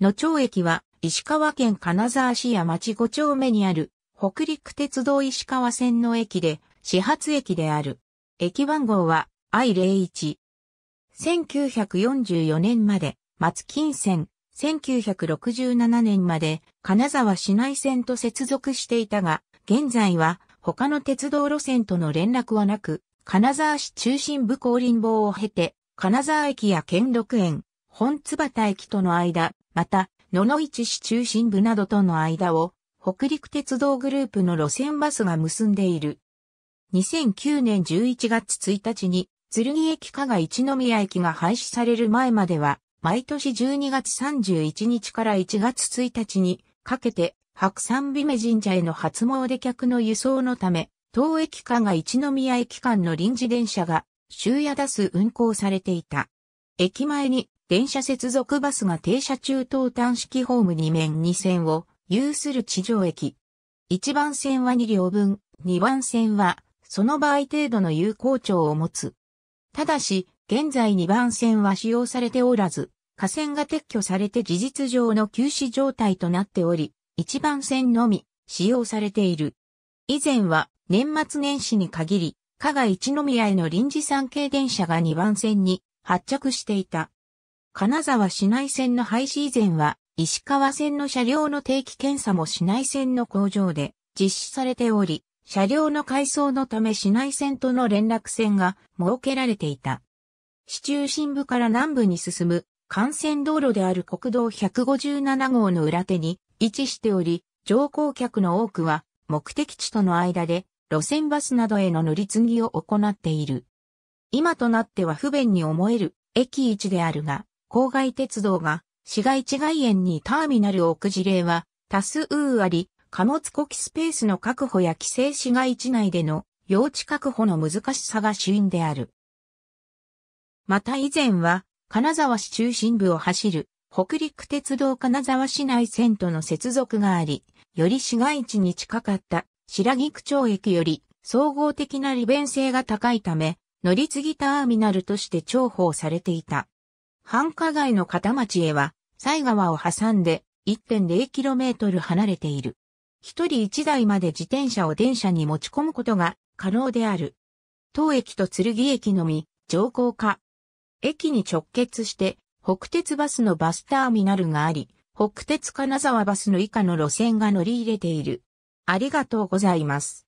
野町駅は石川県金沢市や町五丁目にある北陸鉄道石川線の駅で始発駅である。駅番号は I01。1944年まで松金線、1967年まで金沢市内線と接続していたが、現在は他の鉄道路線との連絡はなく、金沢市中心部降臨坊を経て、金沢駅や県六園、本津畑駅との間、また、野々市市中心部などとの間を、北陸鉄道グループの路線バスが結んでいる。2009年11月1日に、剣駅加賀一宮駅が廃止される前までは、毎年12月31日から1月1日にかけて、白山美女神社への初詣客の輸送のため、当駅加賀一宮駅間の臨時電車が、終夜出す運行されていた。駅前に電車接続バスが停車中等端式ホーム2面2線を有する地上駅。1番線は2両分、2番線はその場合程度の有効長を持つ。ただし、現在2番線は使用されておらず、架線が撤去されて事実上の休止状態となっており、1番線のみ使用されている。以前は年末年始に限り、加賀一宮への臨時産経電車が2番線に発着していた。金沢市内線の廃止以前は、石川線の車両の定期検査も市内線の工場で実施されており、車両の改装のため市内線との連絡線が設けられていた。市中心部から南部に進む幹線道路である国道157号の裏手に位置しており、乗降客の多くは目的地との間で路線バスなどへの乗り継ぎを行っている。今となっては不便に思える駅位置であるが、郊外鉄道が市街地外縁にターミナルを置く事例は多数あり、貨物呼気スペースの確保や規制市街地内での用地確保の難しさが主因である。また以前は、金沢市中心部を走る北陸鉄道金沢市内線との接続があり、より市街地に近かった白菊町駅より総合的な利便性が高いため、乗り継ぎターミナルとして重宝されていた。繁華街の片町へは、西川を挟んで 1.0km 離れている。一人一台まで自転車を電車に持ち込むことが可能である。当駅と剣駅のみ、乗降化。駅に直結して、北鉄バスのバスターミナルがあり、北鉄金沢バスの以下の路線が乗り入れている。ありがとうございます。